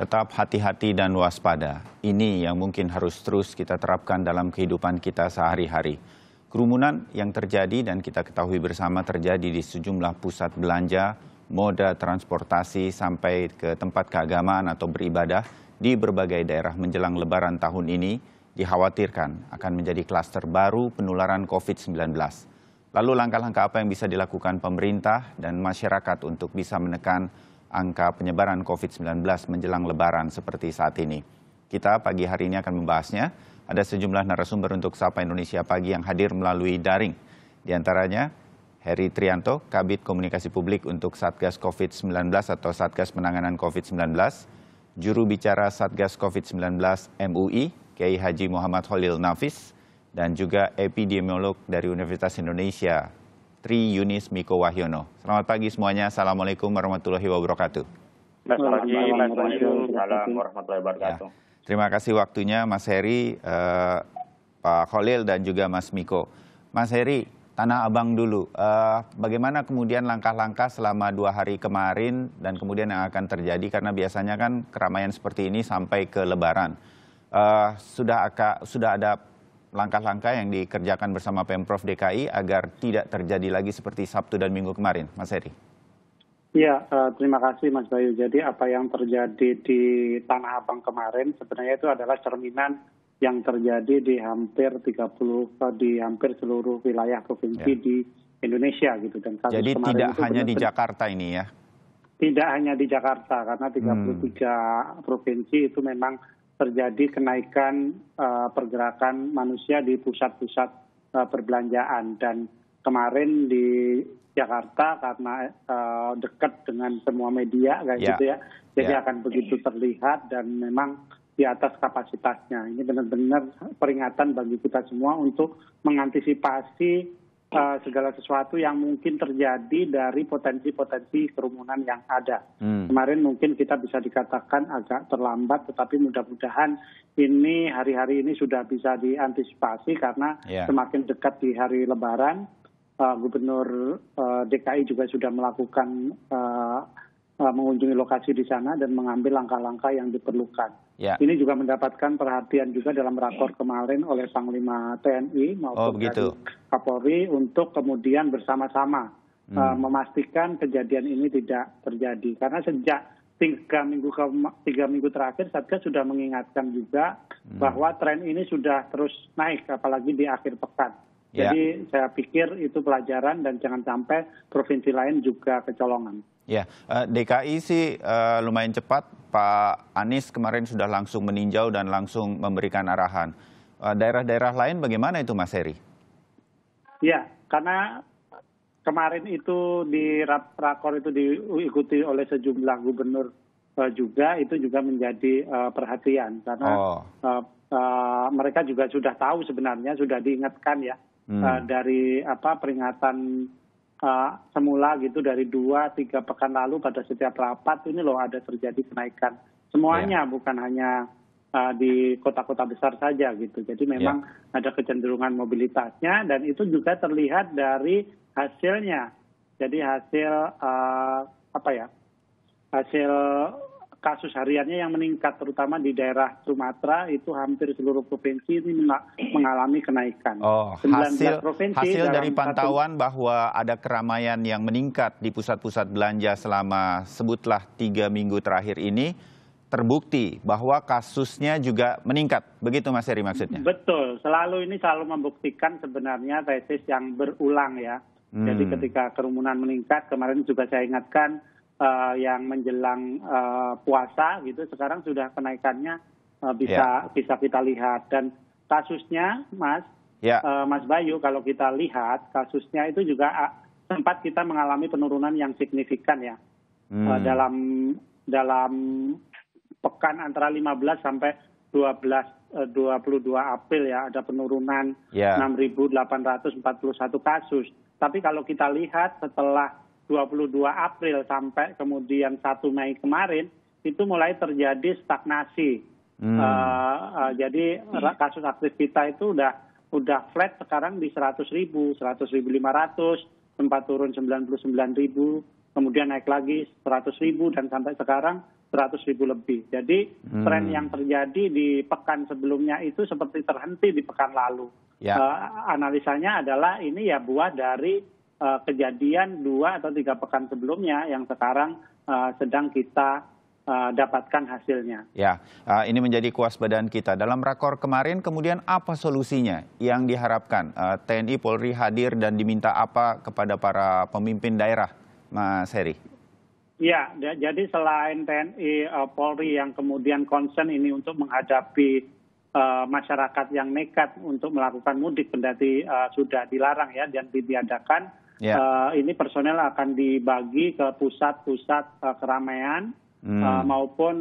tetap hati-hati dan waspada. Ini yang mungkin harus terus kita terapkan dalam kehidupan kita sehari-hari. Kerumunan yang terjadi dan kita ketahui bersama terjadi di sejumlah pusat belanja, moda transportasi sampai ke tempat keagamaan atau beribadah di berbagai daerah menjelang lebaran tahun ini dikhawatirkan akan menjadi klaster baru penularan COVID-19. Lalu langkah-langkah apa yang bisa dilakukan pemerintah dan masyarakat untuk bisa menekan angka penyebaran COVID-19 menjelang lebaran seperti saat ini. Kita pagi hari ini akan membahasnya. Ada sejumlah narasumber untuk Sapa Indonesia Pagi yang hadir melalui daring. Di antaranya Heri Trianto, Kabit Komunikasi Publik untuk Satgas COVID-19 atau Satgas Penanganan COVID-19, juru bicara Satgas COVID-19 MUI, Kiai Haji Muhammad Holil Nafis, dan juga epidemiolog dari Universitas Indonesia, Tri Yunis Miko Wahyono. Selamat pagi semuanya. Assalamualaikum warahmatullahi wabarakatuh. Selamat pagi, Assalamualaikum warahmatullahi wabarakatuh. Ya. Terima kasih waktunya Mas Heri, eh, Pak Khalil dan juga Mas Miko. Mas Heri, Tanah Abang dulu. Uh, bagaimana kemudian langkah-langkah selama dua hari kemarin dan kemudian yang akan terjadi karena biasanya kan keramaian seperti ini sampai ke Lebaran. Uh, sudah aka, sudah ada langkah-langkah yang dikerjakan bersama Pemprov DKI agar tidak terjadi lagi seperti Sabtu dan Minggu kemarin, Mas Heri? Ya, eh, terima kasih Mas Bayu. Jadi apa yang terjadi di Tanah Abang kemarin sebenarnya itu adalah cerminan yang terjadi di hampir 30 eh, di hampir seluruh wilayah provinsi ya. di Indonesia gitu dan kasus Jadi tidak hanya di Jakarta ini ya. Tidak hanya di Jakarta karena 33 hmm. provinsi itu memang terjadi kenaikan uh, pergerakan manusia di pusat-pusat uh, perbelanjaan dan kemarin di Jakarta karena uh, dekat dengan semua media kayak yeah. gitu ya jadi yeah. akan begitu terlihat dan memang di atas kapasitasnya ini benar-benar peringatan bagi kita semua untuk mengantisipasi uh, segala sesuatu yang mungkin terjadi dari potensi-potensi kerumunan yang ada. Hmm. Kemarin mungkin kita bisa dikatakan agak terlambat, tetapi mudah-mudahan ini hari-hari ini sudah bisa diantisipasi karena yeah. semakin dekat di hari Lebaran, uh, Gubernur uh, eh, DKI juga sudah melakukan uh, Eh, mengunjungi lokasi di sana dan mengambil langkah-langkah yang diperlukan. Ya. Ini juga mendapatkan perhatian juga dalam rakor kemarin oleh Panglima TNI maupun oh, dari Kapolri untuk kemudian bersama-sama hmm. uh, memastikan kejadian ini tidak terjadi. Karena sejak tiga minggu ke, tiga minggu terakhir Satgas sudah mengingatkan juga hmm. bahwa tren ini sudah terus naik, apalagi di akhir pekan. Ya. Jadi ya. saya pikir itu pelajaran dan jangan sampai provinsi lain juga kecolongan. Ya, eh, DKI sih eh, lumayan cepat. Pak Anies kemarin sudah langsung meninjau dan langsung memberikan arahan. Eh, daerah-daerah lain bagaimana itu Mas Heri? Ya, karena kemarin itu di rakor itu diikuti oleh sejumlah gubernur juga itu juga menjadi perhatian karena oh. mereka juga sudah tahu sebenarnya sudah diingatkan ya hmm. dari apa peringatan Eh, semula gitu dari dua tiga pekan lalu pada setiap rapat ini loh ada terjadi kenaikan semuanya yeah. bukan hanya uh, di kota-kota besar saja gitu jadi iya. memang yeah. ada kecenderungan mobilitasnya dan itu juga terlihat dari hasilnya jadi hasil uh, apa ya hasil kasus hariannya yang meningkat, terutama di daerah Sumatera itu hampir seluruh provinsi ini mengalami kenaikan. Oh, hasil, hasil dari pantauan satu, bahwa ada keramaian yang meningkat di pusat-pusat belanja selama sebutlah tiga minggu terakhir ini, terbukti bahwa kasusnya juga meningkat. Begitu Mas Heri maksudnya? Betul, selalu ini selalu membuktikan sebenarnya tesis yang berulang ya. Hmm. Jadi ketika kerumunan meningkat, kemarin juga saya ingatkan, uh, yang menjelang uh, puasa gitu sekarang sudah kenaikannya uh, bisa yeah. bisa kita lihat dan kasusnya Mas yeah. Ya. uh, Mas Bayu kalau kita lihat kasusnya itu juga uh, sempat kita mengalami penurunan yang signifikan ya hmm. uh, dalam dalam pekan antara 15 sampai 12 22 April ya ada penurunan yeah. Ya. 6.841 kasus. Tapi kalau kita lihat setelah 22 April sampai kemudian 1 Mei kemarin itu mulai terjadi stagnasi. Hmm. Uh, uh, jadi hmm. kasus aktif kita itu udah udah flat sekarang di 100 ribu, 100.500 ribu sempat turun 99 ribu, kemudian naik lagi 100 ribu dan sampai sekarang 100 ribu lebih. Jadi hmm. tren yang terjadi di pekan sebelumnya itu seperti terhenti di pekan lalu. Ya. Uh, analisanya adalah ini ya buah dari Eh, kejadian dua atau tiga pekan sebelumnya yang sekarang eh, sedang kita eh, dapatkan hasilnya. Ya, ini menjadi kuas badan kita. Dalam rakor kemarin, kemudian apa solusinya yang diharapkan? TNI Polri hadir dan diminta apa kepada para pemimpin daerah, Mas Heri? Ya, jadi selain TNI Polri yang kemudian concern ini untuk menghadapi masyarakat yang nekat untuk melakukan mudik pendati sudah dilarang ya dan ditiadakan Ya. Eh, ini personel akan dibagi ke pusat-pusat eh, keramaian hmm. eh, maupun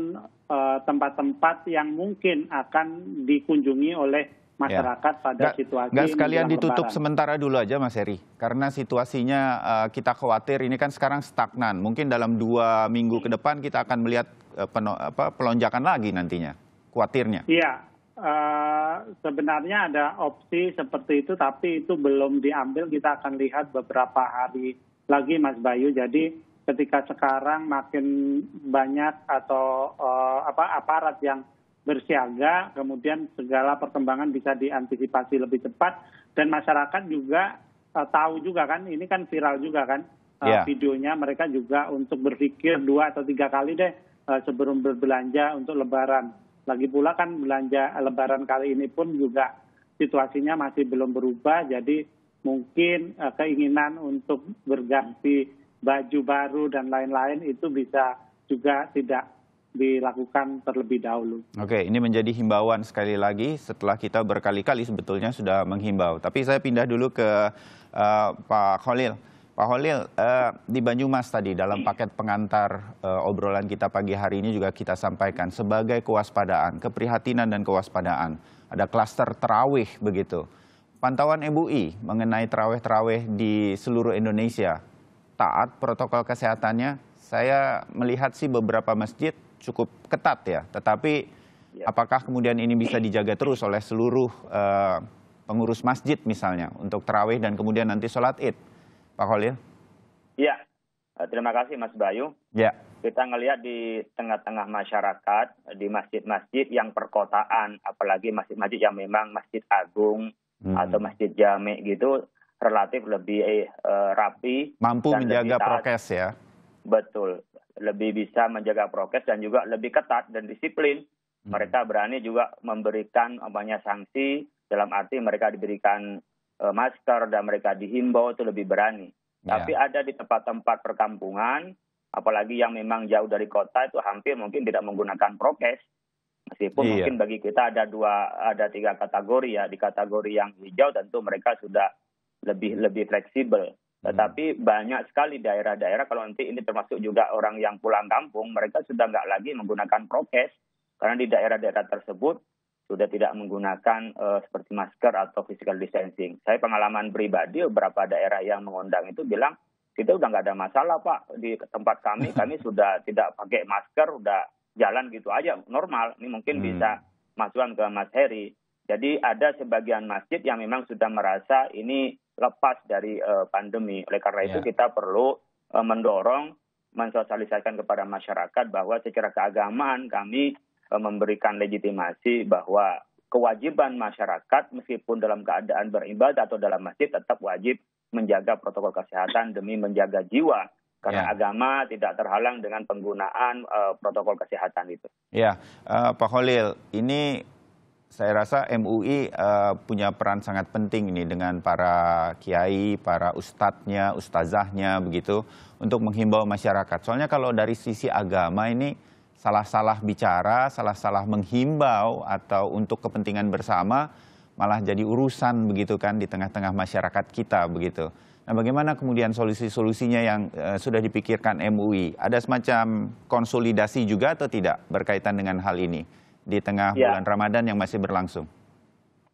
tempat-tempat yang mungkin akan dikunjungi oleh ya. masyarakat pada gak, situasi Gak sekalian ditutup sementara dulu aja Mas Heri, karena situasinya kita khawatir ini kan sekarang stagnan. Mungkin dalam dua minggu ke depan kita akan melihat pelonjakan lagi nantinya, khawatirnya. Iya, sebenarnya ada opsi seperti itu, tapi itu belum diambil. Kita akan lihat beberapa hari lagi, Mas Bayu. Jadi ketika sekarang makin banyak atau uh, apa aparat yang bersiaga, kemudian segala perkembangan bisa diantisipasi lebih cepat dan masyarakat juga uh, tahu juga kan, ini kan viral juga kan yeah. Iya. videonya. Mereka juga untuk berpikir dua atau tiga kali deh uh, sebelum berbelanja untuk Lebaran lagi pula kan belanja lebaran kali ini pun juga situasinya masih belum berubah, jadi mungkin uh, keinginan untuk berganti baju baru dan lain-lain itu bisa juga tidak dilakukan terlebih dahulu. Oke, ini menjadi himbauan sekali lagi setelah kita berkali-kali sebetulnya sudah menghimbau. Tapi saya pindah dulu ke uh, Pak Khalil. Pak Holil, uh, di Banyumas tadi dalam paket pengantar uh, obrolan kita pagi hari ini juga kita sampaikan sebagai kewaspadaan, keprihatinan dan kewaspadaan. Ada klaster terawih begitu. Pantauan MUI mengenai terawih-terawih di seluruh Indonesia, taat protokol kesehatannya, saya melihat sih beberapa masjid cukup ketat ya. Tetapi ya. apakah kemudian ini bisa dijaga terus oleh seluruh uh, pengurus masjid misalnya untuk terawih dan kemudian nanti sholat id? Pak Khalil? Iya, eh, terima kasih Mas Bayu. Ya. Kita ngelihat di tengah-tengah masyarakat, di masjid-masjid yang perkotaan, apalagi masjid-masjid yang memang masjid agung hmm. atau masjid jami gitu, relatif lebih eh, eh rapi. Mampu menjaga prokes ya? Betul, lebih bisa menjaga prokes dan juga lebih ketat dan disiplin. Hmm. Mereka berani juga memberikan banyak sanksi dalam arti mereka diberikan Eh, masker dan mereka dihimbau itu lebih berani. Ya. Tapi ada di tempat-tempat perkampungan, apalagi yang memang jauh dari kota itu hampir mungkin tidak menggunakan prokes. Meskipun iya. mungkin bagi kita ada dua, ada tiga kategori ya. Di kategori yang hijau tentu mereka sudah lebih lebih fleksibel. Hmm. Tetapi hmm. banyak sekali daerah-daerah kalau nanti ini termasuk juga orang yang pulang kampung, mereka sudah nggak lagi menggunakan prokes karena di daerah-daerah tersebut sudah tidak menggunakan uh, seperti masker atau physical distancing. Saya pengalaman pribadi beberapa daerah yang mengundang itu bilang kita udah nggak ada masalah pak di tempat kami kami sudah tidak pakai masker udah jalan gitu aja normal ini mungkin hmm. bisa masukan ke Mas Heri. Jadi ada sebagian masjid yang memang sudah merasa ini lepas dari uh, pandemi. Oleh karena yeah. itu ya. kita perlu uh, mendorong mensosialisasikan kepada masyarakat bahwa secara keagamaan kami Eh, memberikan legitimasi bahwa kewajiban masyarakat meskipun dalam keadaan beribadah atau dalam masjid tetap wajib menjaga protokol kesehatan demi menjaga jiwa karena ya. agama tidak terhalang dengan penggunaan uh, protokol kesehatan itu. Ya, uh, Pak Holil, ini saya rasa MUI uh, punya peran sangat penting ini dengan para kiai, para ustadznya, ustazahnya begitu untuk menghimbau masyarakat. Soalnya kalau dari sisi agama ini salah-salah bicara, salah-salah menghimbau atau untuk kepentingan bersama malah jadi urusan begitu kan di tengah-tengah masyarakat kita begitu. Nah, bagaimana kemudian solusi-solusinya yang e, sudah dipikirkan MUI? Ada semacam konsolidasi juga atau tidak berkaitan dengan hal ini di tengah ya. bulan Ramadan yang masih berlangsung?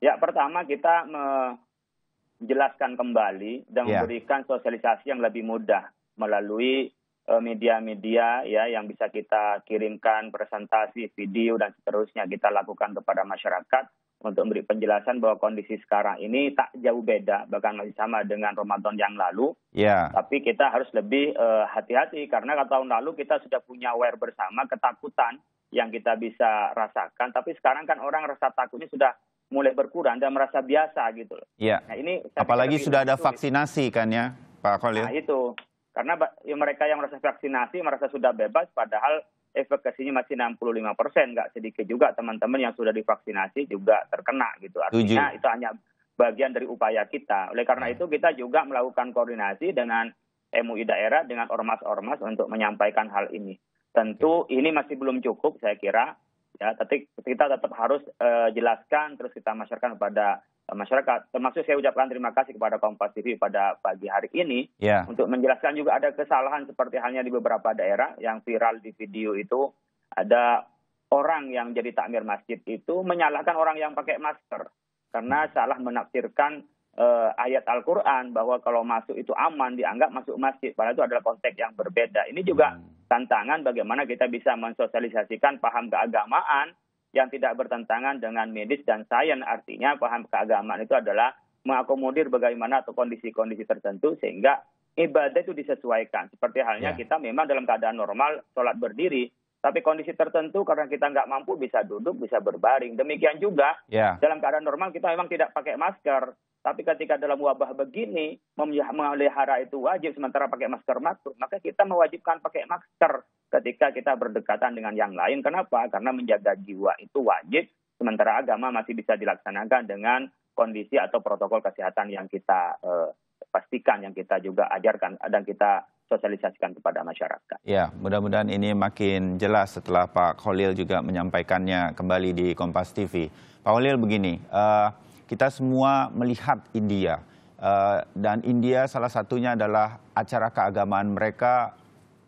Ya, pertama kita menjelaskan kembali dan ya. memberikan sosialisasi yang lebih mudah melalui Eh, media-media ya yang bisa kita kirimkan presentasi, video dan seterusnya kita lakukan kepada masyarakat untuk memberi penjelasan bahwa kondisi sekarang ini tak jauh beda bahkan masih sama dengan Ramadan yang lalu. Yeah. Tapi kita harus lebih eh, hati-hati uh, karena tahun lalu kita sudah punya aware bersama ketakutan yang kita bisa rasakan tapi sekarang kan orang rasa takutnya sudah mulai berkurang dan merasa biasa gitu loh. Yeah. Nah, ini apalagi sudah ada vaksinasi kan ya Pak Khalil. Nah, itu karena ya mereka yang merasa vaksinasi merasa sudah bebas padahal efekasinya masih 65 persen, nggak sedikit juga teman-teman yang sudah divaksinasi juga terkena gitu. Artinya Tujuh. itu hanya bagian dari upaya kita. Oleh karena hmm. itu kita juga melakukan koordinasi dengan MUI daerah, dengan ormas-ormas untuk menyampaikan hal ini. Tentu ini masih belum cukup saya kira, ya. Tapi kita tetap harus uh, jelaskan, terus kita masyarakat kepada masyarakat. Termasuk saya ucapkan terima kasih kepada Kompas TV pada pagi hari ini yeah. untuk menjelaskan juga ada kesalahan seperti halnya di beberapa daerah yang viral di video itu ada orang yang jadi takmir masjid itu menyalahkan orang yang pakai masker karena hmm. salah menafsirkan uh, ayat Al-Qur'an bahwa kalau masuk itu aman dianggap masuk masjid padahal itu adalah konteks yang berbeda. Ini juga hmm. tantangan bagaimana kita bisa mensosialisasikan paham keagamaan yang tidak bertentangan dengan medis dan sains. Artinya paham keagamaan itu adalah mengakomodir bagaimana atau kondisi-kondisi tertentu sehingga ibadah itu disesuaikan. Seperti halnya ya. kita memang dalam keadaan normal sholat berdiri, tapi kondisi tertentu karena kita nggak mampu bisa duduk, bisa berbaring. Demikian juga ya. dalam keadaan normal kita memang tidak pakai masker, tapi ketika dalam wabah begini memelihara itu wajib sementara pakai masker masuk, maka kita mewajibkan pakai masker ketika kita berdekatan dengan yang lain. Kenapa? Karena menjaga jiwa itu wajib, sementara agama masih bisa dilaksanakan dengan kondisi atau protokol kesehatan yang kita eh, pastikan, yang kita juga ajarkan dan kita sosialisasikan kepada masyarakat. Ya, mudah-mudahan ini makin jelas setelah Pak Khalil juga menyampaikannya kembali di Kompas TV. Pak Khalil begini, uh, kita semua melihat India uh, dan India salah satunya adalah acara keagamaan mereka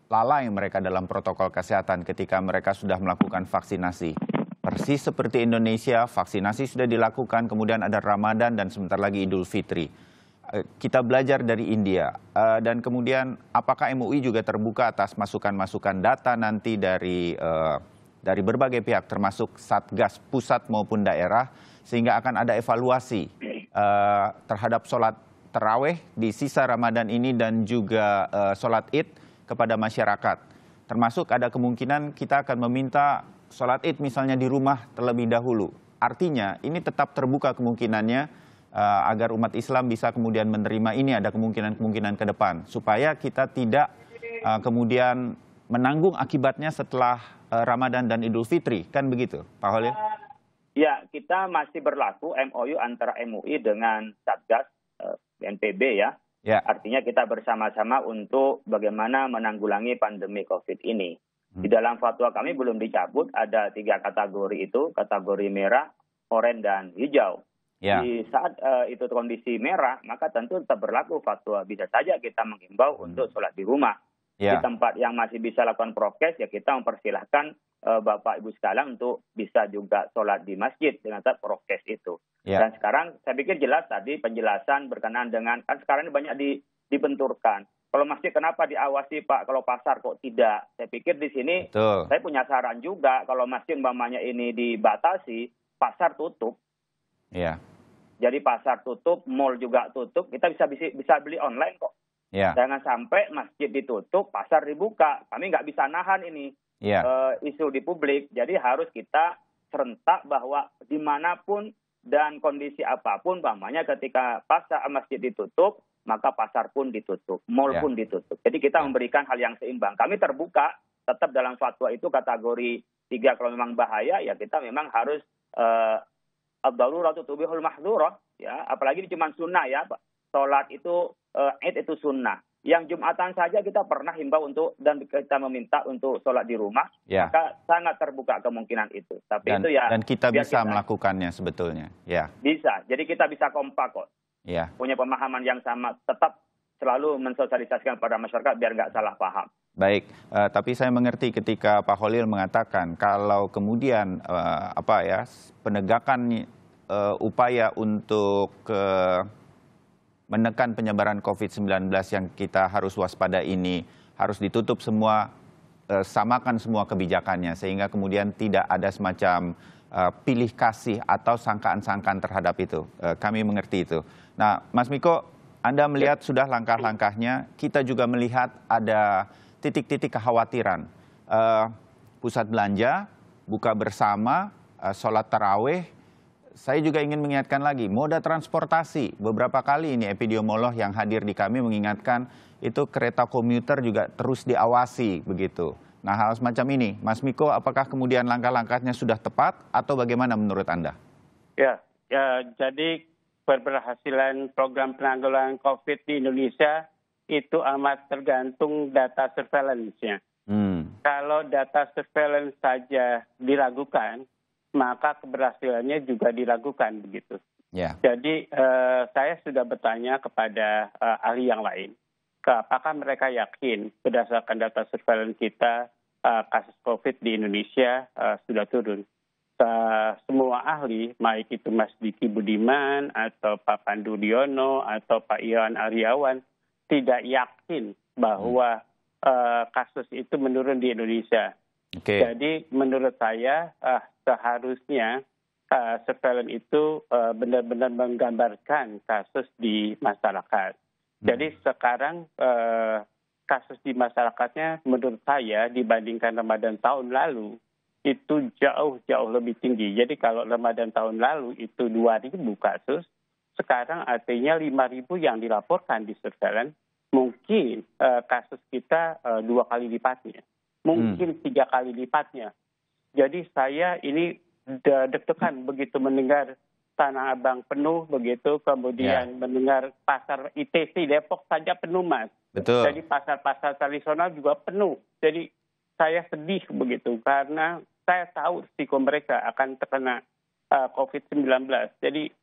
lalai mereka dalam protokol kesehatan ketika mereka sudah melakukan vaksinasi. Persis seperti Indonesia, vaksinasi sudah dilakukan, kemudian ada Ramadan dan sebentar lagi Idul Fitri. Eh, kita belajar dari India eh, dan kemudian apakah MUI juga terbuka atas masukan-masukan data nanti dari eh, dari berbagai pihak termasuk satgas pusat maupun daerah sehingga akan ada evaluasi terhadap sholat terawih di sisa Ramadan ini dan juga sholat id kepada masyarakat. Termasuk ada kemungkinan kita akan meminta sholat id misalnya di rumah terlebih dahulu. Artinya ini tetap terbuka kemungkinannya eh, agar umat Islam bisa kemudian menerima ini ada kemungkinan-kemungkinan ke depan supaya kita tidak eh, kemudian menanggung akibatnya setelah uh, Ramadan dan Idul Fitri kan begitu Pak Holil? Ya kita masih berlaku MOU antara MUI dengan Satgas uh, BNPB ya Ya. Artinya kita bersama-sama untuk bagaimana menanggulangi pandemi COVID ini. Hmm. Di dalam fatwa kami belum dicabut, ada tiga kategori itu, kategori merah, oranye, dan hijau. Ya. Di saat uh, itu kondisi merah, maka tentu tetap berlaku fatwa. Bisa saja kita mengimbau hmm. untuk sholat di rumah. Ya. Di tempat yang masih bisa lakukan prokes, ya kita mempersilahkan Eh, bapak Ibu sekarang untuk bisa juga sholat di masjid dengan tetap prokes itu. Yeah. Dan sekarang saya pikir jelas tadi penjelasan berkenaan dengan kan sekarang ini banyak di, dibenturkan. Kalau masjid kenapa diawasi Pak? Kalau pasar kok tidak? Saya pikir di sini Betul. saya punya saran juga kalau masjid mamanya ini dibatasi, pasar tutup. Iya. Jadi pasar tutup, mall juga tutup, kita bisa bisa beli online kok. Yeah. Jangan sampai masjid ditutup, pasar dibuka. Kami nggak bisa nahan ini yeah. Iya. uh, isu di publik. Jadi harus kita serentak bahwa dimanapun dan kondisi apapun, pamannya ketika pasar masjid ditutup, maka pasar pun ditutup, mall yeah. pun ditutup. Jadi kita yeah. memberikan hal yang seimbang. Kami terbuka, tetap dalam fatwa itu kategori tiga kalau memang bahaya, ya kita memang harus uh, eh, ratu daruratu tubihul ya apalagi ini cuma sunnah ya Pak. sholat itu uh, itu sunnah yang Jumatan saja kita pernah himbau untuk dan kita meminta untuk sholat di rumah, ya. maka sangat terbuka kemungkinan itu. Tapi dan, itu ya dan kita bisa kita, melakukannya sebetulnya, ya. Bisa, jadi kita bisa kompak kok. Ya. Punya pemahaman yang sama, tetap selalu mensosialisasikan pada masyarakat biar nggak salah paham. Baik, uh, tapi saya mengerti ketika Pak Holil mengatakan kalau kemudian uh, apa ya penegakan uh, upaya untuk uh, menekan penyebaran COVID-19 yang kita harus waspada ini, harus ditutup semua, eh, samakan semua kebijakannya, sehingga kemudian tidak ada semacam eh, pilih kasih atau sangkaan-sangkaan terhadap itu. Eh, kami mengerti itu. Nah, Mas Miko, Anda ya. melihat sudah langkah-langkahnya, kita juga melihat ada titik-titik kekhawatiran. pusat belanja, buka bersama, sholat taraweh, saya juga ingin mengingatkan lagi, moda transportasi. Beberapa kali ini epidemiolog yang hadir di kami mengingatkan itu kereta komuter juga terus diawasi begitu. Nah hal semacam ini, Mas Miko apakah kemudian langkah-langkahnya sudah tepat atau bagaimana menurut Anda? Ya, ya jadi keberhasilan program penanggulangan COVID di Indonesia itu amat tergantung data surveillance-nya. Hmm. Kalau data surveillance saja diragukan, maka keberhasilannya juga dilakukan begitu. Yeah. Jadi uh, saya sudah bertanya kepada uh, ahli yang lain, apakah mereka yakin berdasarkan data surveillance kita uh, kasus COVID di Indonesia uh, sudah turun. semua ahli, baik itu Mas Diki Budiman atau Pak Pandu Diono atau Pak Iwan Aryawan, tidak yakin bahwa hmm. kasus itu menurun di Indonesia. Okay. Jadi menurut saya uh, seharusnya uh, eh, surveillance itu uh, benar-benar menggambarkan kasus di masyarakat. Hmm. Jadi sekarang uh, kasus di masyarakatnya menurut saya dibandingkan Ramadan tahun lalu itu jauh-jauh lebih tinggi. Jadi kalau Ramadan tahun lalu itu 2.000 kasus, sekarang artinya 5.000 yang dilaporkan di surveillance, mungkin uh, kasus kita uh, dua kali lipatnya, mungkin hmm. tiga kali lipatnya, jadi saya ini deg-degan begitu mendengar Tanah Abang penuh begitu, kemudian ya. mendengar pasar ITC Depok saja penuh mas. Betul. Jadi pasar-pasar tradisional juga penuh. Jadi saya sedih begitu karena saya tahu risiko mereka akan terkena uh, eh, COVID-19. Jadi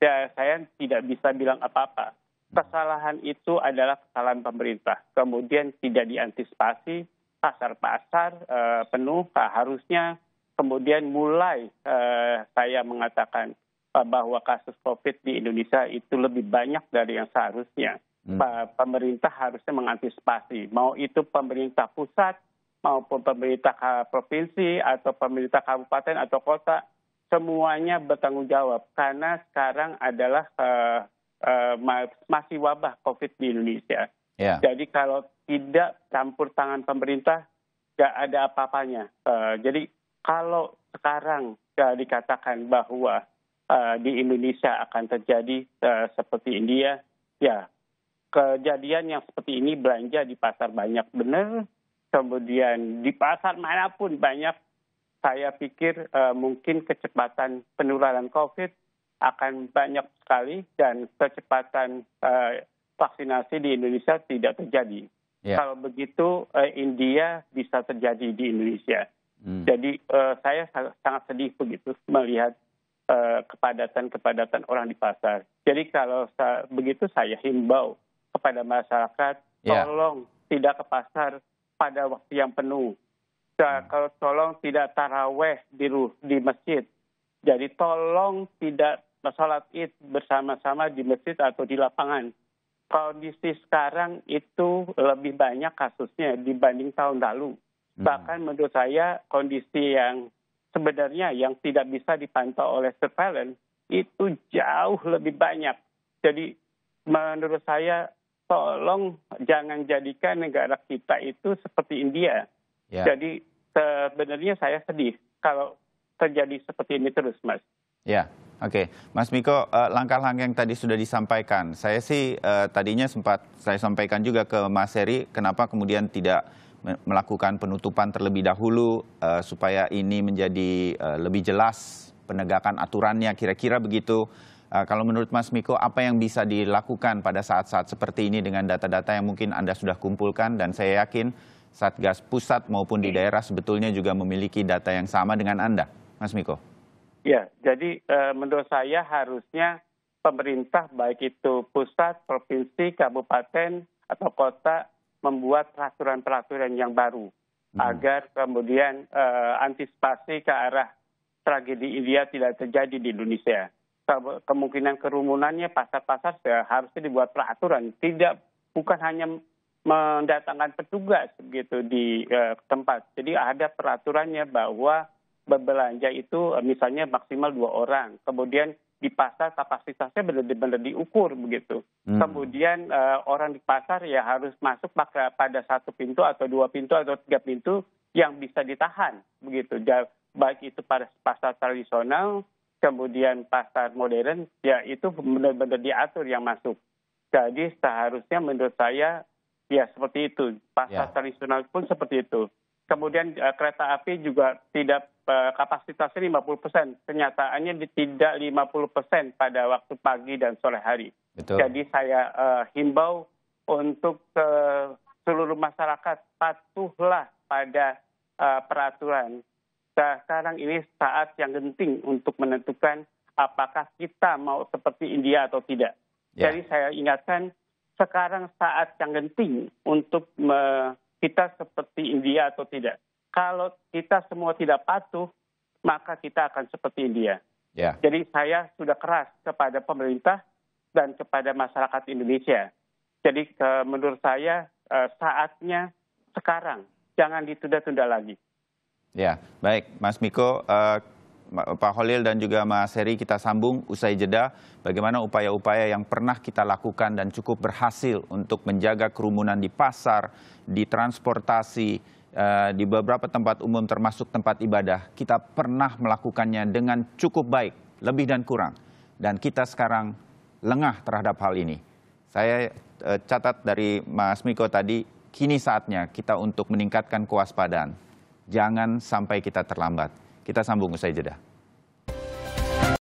ya, saya tidak bisa bilang apa-apa. Hmm. Kesalahan itu adalah kesalahan pemerintah. Kemudian tidak diantisipasi, pasar-pasar eh, penuh harusnya kemudian mulai eh, saya mengatakan bahwa kasus COVID di Indonesia itu lebih banyak dari yang seharusnya. Hmm. Pemerintah harusnya mengantisipasi, mau itu pemerintah pusat, maupun pemerintah provinsi atau pemerintah kabupaten atau kota, semuanya bertanggung jawab karena sekarang adalah uh, uh, masih wabah COVID di Indonesia. Yeah. Jadi kalau tidak campur tangan pemerintah, nggak ada apa-apanya. Uh, jadi kalau sekarang uh, dikatakan bahwa uh, di Indonesia akan terjadi uh, seperti India, ya kejadian yang seperti ini belanja di pasar banyak benar, kemudian di pasar manapun banyak. Saya pikir uh, mungkin kecepatan penularan COVID akan banyak sekali dan kecepatan uh, vaksinasi di Indonesia tidak terjadi. Yeah. Kalau begitu uh, India bisa terjadi di Indonesia. Hmm. Jadi uh, saya sangat sedih begitu melihat eh, kepadatan-kepadatan uh, orang di pasar. Jadi kalau sa begitu saya himbau kepada masyarakat yeah. tolong tidak ke pasar pada waktu yang penuh. Nah, hmm. Kalau tolong tidak taraweh di di masjid. Jadi tolong tidak sholat id bersama-sama di masjid atau di lapangan kondisi sekarang itu lebih banyak kasusnya dibanding tahun lalu. Hmm. Bahkan menurut saya kondisi yang sebenarnya yang tidak bisa dipantau oleh surveillance itu jauh lebih banyak. Jadi menurut saya tolong jangan jadikan negara kita itu seperti India. Yeah. Jadi sebenarnya saya sedih kalau terjadi seperti ini terus, Mas. Ya. Oke, Mas Miko, eh, langkah-langkah yang tadi sudah disampaikan, saya sih eh, tadinya sempat saya sampaikan juga ke Mas Heri, kenapa kemudian tidak melakukan penutupan terlebih dahulu eh, supaya ini menjadi lebih jelas penegakan aturannya, kira-kira begitu. Kalau menurut Mas Miko, apa yang bisa dilakukan pada saat-saat seperti ini dengan data-data yang mungkin Anda sudah kumpulkan dan saya yakin Satgas pusat maupun di daerah sebetulnya juga memiliki data yang sama dengan Anda, Mas Miko? Ya, jadi eh, menurut saya harusnya pemerintah baik itu pusat, provinsi, kabupaten atau kota membuat peraturan-peraturan yang baru hmm. agar kemudian e, antisipasi ke arah tragedi India tidak terjadi di Indonesia. Kemungkinan kerumunannya pasar-pasar harusnya dibuat peraturan, tidak bukan hanya mendatangkan petugas begitu di e, tempat. Jadi ada peraturannya bahwa berbelanja itu eh, misalnya maksimal dua orang. Kemudian di pasar kapasitasnya benar-benar diukur begitu. Hmm. Kemudian uh, orang di pasar ya harus masuk pada, pada satu pintu atau dua pintu atau tiga pintu yang bisa ditahan begitu. Baik itu pada pasar tradisional, kemudian pasar modern, ya itu benar-benar diatur yang masuk. Jadi seharusnya menurut saya ya seperti itu. Pasar ya. tradisional pun seperti itu kemudian eh, kereta api juga tidak eh, kapasitasnya 50 persen. Kenyataannya tidak 50 persen pada waktu pagi dan sore hari. Betul. Jadi saya uh, himbau untuk uh, seluruh masyarakat patuhlah pada uh, peraturan. Nah, sekarang ini saat yang genting untuk menentukan apakah kita mau seperti India atau tidak. Yeah. Jadi saya ingatkan sekarang saat yang genting untuk me kita seperti India atau tidak. Kalau kita semua tidak patuh, maka kita akan seperti India. Yeah. Jadi saya sudah keras kepada pemerintah dan kepada masyarakat Indonesia. Jadi menurut saya eh, saatnya sekarang, jangan ditunda-tunda lagi. Ya, baik, Mas Miko. Eh, Pak Holil dan juga Mas Heri kita sambung usai jeda bagaimana upaya-upaya yang pernah kita lakukan dan cukup berhasil untuk menjaga kerumunan di pasar, di transportasi, eh, di beberapa tempat umum termasuk tempat ibadah. Kita pernah melakukannya dengan cukup baik, lebih dan kurang. Dan kita sekarang lengah terhadap hal ini. Saya eh, catat dari Mas Miko tadi, kini saatnya kita untuk meningkatkan kewaspadaan. Jangan sampai kita terlambat. Kita sambung usai jeda.